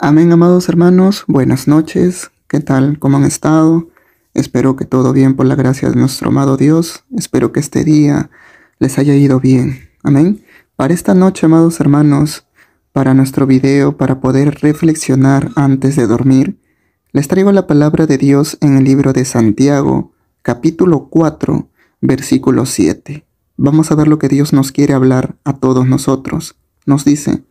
Amén, amados hermanos, buenas noches, ¿qué tal? ¿Cómo han estado? Espero que todo bien por la gracia de nuestro amado Dios, espero que este día les haya ido bien. Amén. Para esta noche, amados hermanos, para nuestro video, para poder reflexionar antes de dormir, les traigo la palabra de Dios en el libro de Santiago, capítulo 4, versículo 7. Vamos a ver lo que Dios nos quiere hablar a todos nosotros. Nos dice,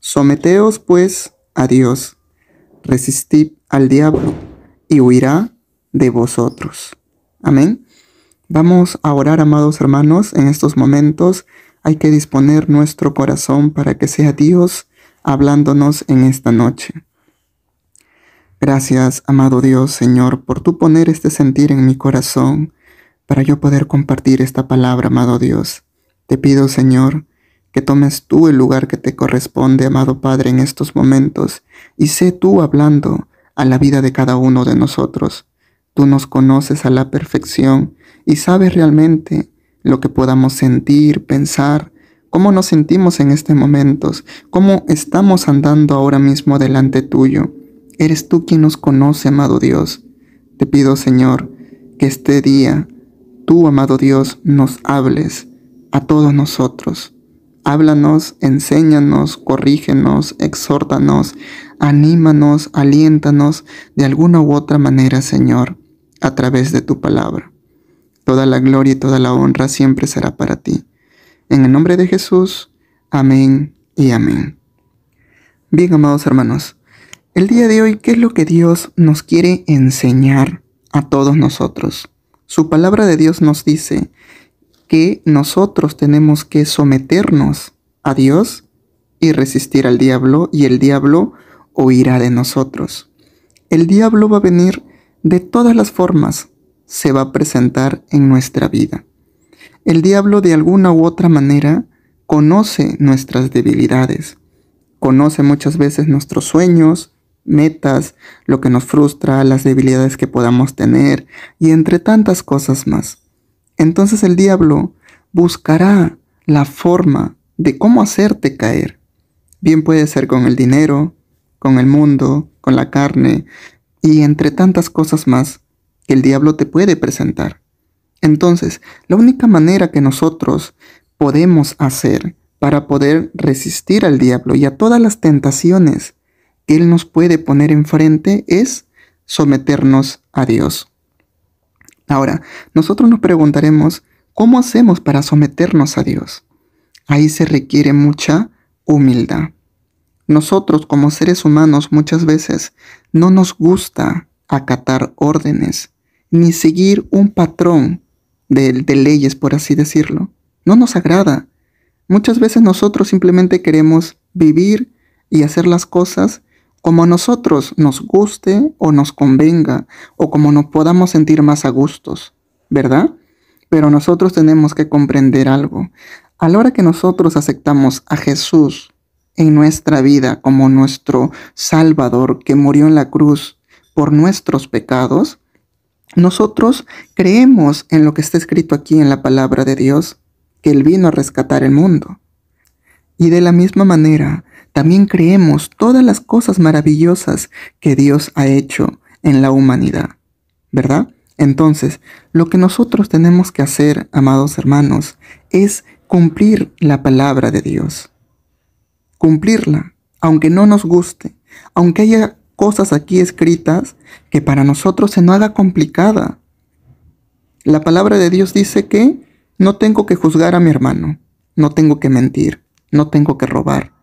someteos pues a Dios, resistid al diablo y huirá de vosotros. Amén. Vamos a orar, amados hermanos, en estos momentos hay que disponer nuestro corazón para que sea Dios hablándonos en esta noche. Gracias, amado Dios, Señor, por tu poner este sentir en mi corazón para yo poder compartir esta palabra, amado Dios. Te pido, Señor, que tomes tú el lugar que te corresponde, amado Padre, en estos momentos, y sé tú hablando a la vida de cada uno de nosotros. Tú nos conoces a la perfección y sabes realmente lo que podamos sentir, pensar, cómo nos sentimos en este momentos, cómo estamos andando ahora mismo delante tuyo. Eres tú quien nos conoce, amado Dios. Te pido, Señor, que este día, tú, amado Dios, nos hables a todos nosotros. Háblanos, enséñanos, corrígenos, exhórtanos, anímanos, aliéntanos de alguna u otra manera, Señor, a través de tu palabra. Toda la gloria y toda la honra siempre será para ti. En el nombre de Jesús, amén y amén. Bien, amados hermanos, el día de hoy, ¿qué es lo que Dios nos quiere enseñar a todos nosotros? Su palabra de Dios nos dice que nosotros tenemos que someternos a Dios y resistir al diablo y el diablo huirá de nosotros. El diablo va a venir de todas las formas, se va a presentar en nuestra vida. El diablo de alguna u otra manera conoce nuestras debilidades, conoce muchas veces nuestros sueños, metas, lo que nos frustra, las debilidades que podamos tener y entre tantas cosas más. Entonces el diablo buscará la forma de cómo hacerte caer. Bien puede ser con el dinero, con el mundo, con la carne y entre tantas cosas más que el diablo te puede presentar. Entonces, la única manera que nosotros podemos hacer para poder resistir al diablo y a todas las tentaciones que él nos puede poner enfrente es someternos a Dios. Ahora, nosotros nos preguntaremos, ¿cómo hacemos para someternos a Dios? Ahí se requiere mucha humildad. Nosotros como seres humanos muchas veces no nos gusta acatar órdenes ni seguir un patrón de, leyes, por así decirlo. No nos agrada. Muchas veces nosotros simplemente queremos vivir y hacer las cosas como a nosotros nos guste o nos convenga, o como nos podamos sentir más a gustos, ¿verdad? Pero nosotros tenemos que comprender algo. A la hora que nosotros aceptamos a Jesús en nuestra vida como nuestro Salvador que murió en la cruz por nuestros pecados, nosotros creemos en lo que está escrito aquí en la palabra de Dios, que Él vino a rescatar el mundo. Y de la misma manera, también creemos todas las cosas maravillosas que Dios ha hecho en la humanidad, ¿verdad? Entonces, lo que nosotros tenemos que hacer, amados hermanos, es cumplir la palabra de Dios. Cumplirla, aunque no nos guste, aunque haya cosas aquí escritas que para nosotros se no haga complicada. La palabra de Dios dice que no tengo que juzgar a mi hermano, no tengo que mentir, no tengo que robar,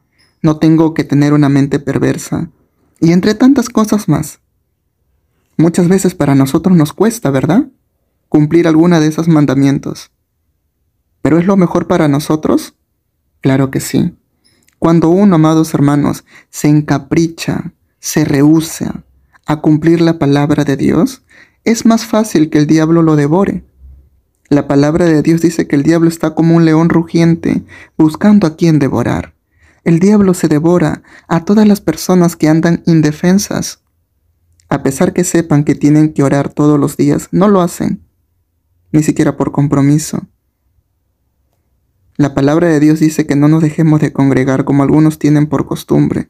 no tengo que tener una mente perversa, y entre tantas cosas más. Muchas veces para nosotros nos cuesta, ¿verdad? Cumplir alguna de esos mandamientos. ¿Pero es lo mejor para nosotros? Claro que sí. Cuando uno, amados hermanos, se encapricha, se rehúsa a cumplir la palabra de Dios, es más fácil que el diablo lo devore. La palabra de Dios dice que el diablo está como un león rugiente buscando a quien devorar. El diablo se devora a todas las personas que andan indefensas. A pesar que sepan que tienen que orar todos los días, no lo hacen, ni siquiera por compromiso. La palabra de Dios dice que no nos dejemos de congregar como algunos tienen por costumbre.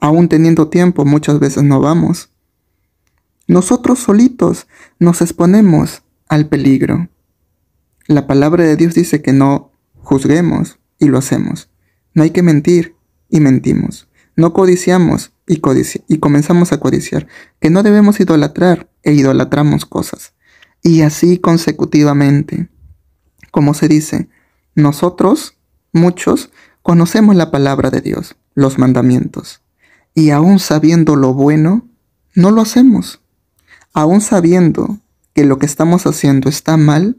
Aún teniendo tiempo, muchas veces no vamos. Nosotros solitos nos exponemos al peligro. La palabra de Dios dice que no juzguemos y lo hacemos. No hay que mentir y mentimos. No codiciamos y, y comenzamos a codiciar. Que no debemos idolatrar e idolatramos cosas. Y así consecutivamente. Como se dice, nosotros, muchos, conocemos la palabra de Dios, los mandamientos. Y aún sabiendo lo bueno, no lo hacemos. Aún sabiendo que lo que estamos haciendo está mal,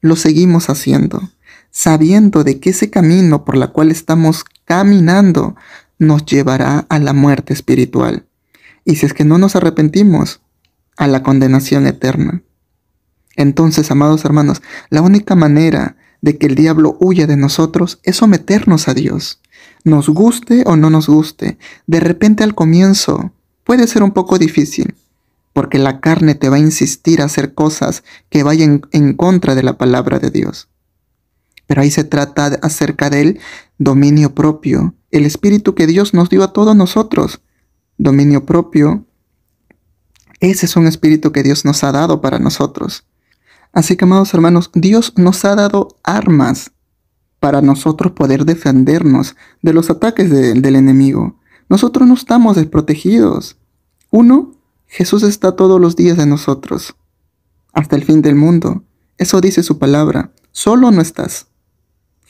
lo seguimos haciendo sabiendo de que ese camino por la cual estamos caminando nos llevará a la muerte espiritual. Y si es que no nos arrepentimos, a la condenación eterna. Entonces, amados hermanos, la única manera de que el diablo huya de nosotros es someternos a Dios. Nos guste o no nos guste, de repente al comienzo puede ser un poco difícil, porque la carne te va a insistir a hacer cosas que vayan en contra de la palabra de Dios pero ahí se trata acerca del dominio propio, el espíritu que Dios nos dio a todos nosotros. Dominio propio, ese es un espíritu que Dios nos ha dado para nosotros. Así que, amados hermanos, Dios nos ha dado armas para nosotros poder defendernos de los ataques del enemigo. Nosotros no estamos desprotegidos. Uno, Jesús está todos los días en nosotros, hasta el fin del mundo. Eso dice su palabra. Solo no estás.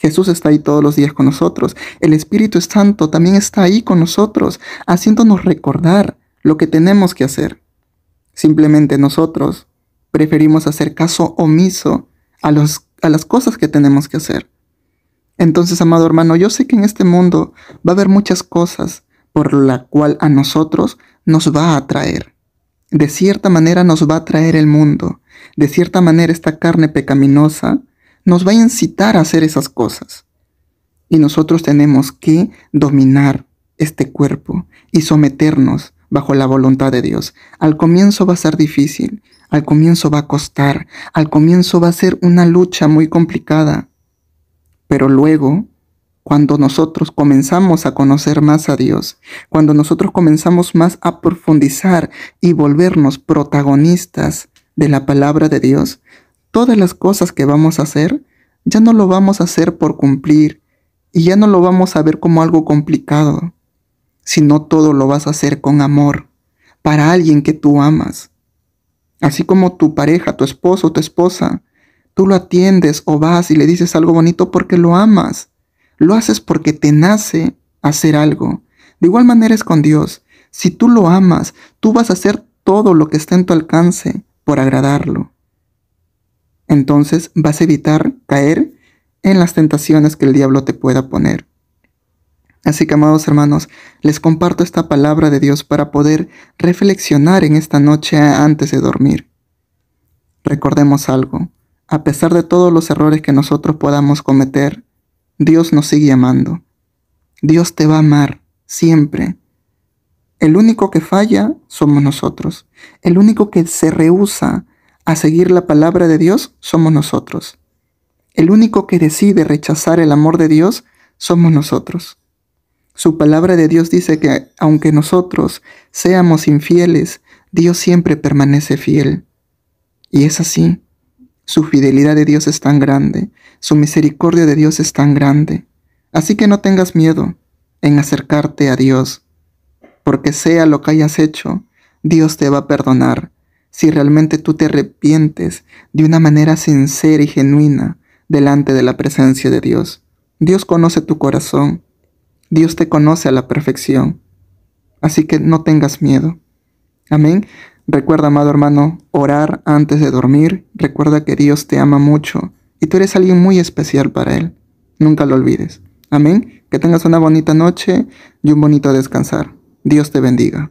Jesús está ahí todos los días con nosotros. El Espíritu Santo también está ahí con nosotros, haciéndonos recordar lo que tenemos que hacer. Simplemente nosotros preferimos hacer caso omiso a, a las cosas que tenemos que hacer. Entonces, amado hermano, yo sé que en este mundo va a haber muchas cosas por la cual a nosotros nos va a atraer. De cierta manera nos va a atraer el mundo. De cierta manera esta carne pecaminosa nos va a incitar a hacer esas cosas. Y nosotros tenemos que dominar este cuerpo y someternos bajo la voluntad de Dios. Al comienzo va a ser difícil, al comienzo va a costar, al comienzo va a ser una lucha muy complicada. Pero luego, cuando nosotros comenzamos a conocer más a Dios, cuando nosotros comenzamos más a profundizar y volvernos protagonistas de la palabra de Dios, todas las cosas que vamos a hacer, ya no lo vamos a hacer por cumplir y ya no lo vamos a ver como algo complicado, sino todo lo vas a hacer con amor, para alguien que tú amas. Así como tu pareja, tu esposo, tu esposa, tú lo atiendes o vas y le dices algo bonito porque lo amas, lo haces porque te nace hacer algo. De igual manera es con Dios. Si tú lo amas, tú vas a hacer todo lo que está en tu alcance por agradarlo entonces vas a evitar caer en las tentaciones que el diablo te pueda poner. Así que, amados hermanos, les comparto esta palabra de Dios para poder reflexionar en esta noche antes de dormir. Recordemos algo, a pesar de todos los errores que nosotros podamos cometer, Dios nos sigue amando. Dios te va a amar siempre. El único que falla somos nosotros. El único que se rehúsa a seguir la palabra de Dios somos nosotros. El único que decide rechazar el amor de Dios somos nosotros. Su palabra de Dios dice que aunque nosotros seamos infieles, Dios siempre permanece fiel. Y es así. Su fidelidad de Dios es tan grande, su misericordia de Dios es tan grande. Así que no tengas miedo en acercarte a Dios, porque sea lo que hayas hecho, Dios te va a perdonar si realmente tú te arrepientes de una manera sincera y genuina delante de la presencia de Dios. Dios conoce tu corazón, Dios te conoce a la perfección, así que no tengas miedo. Amén. Recuerda, amado hermano, orar antes de dormir, recuerda que Dios te ama mucho y tú eres alguien muy especial para Él, nunca lo olvides. Amén. Que tengas una bonita noche y un bonito descansar. Dios te bendiga.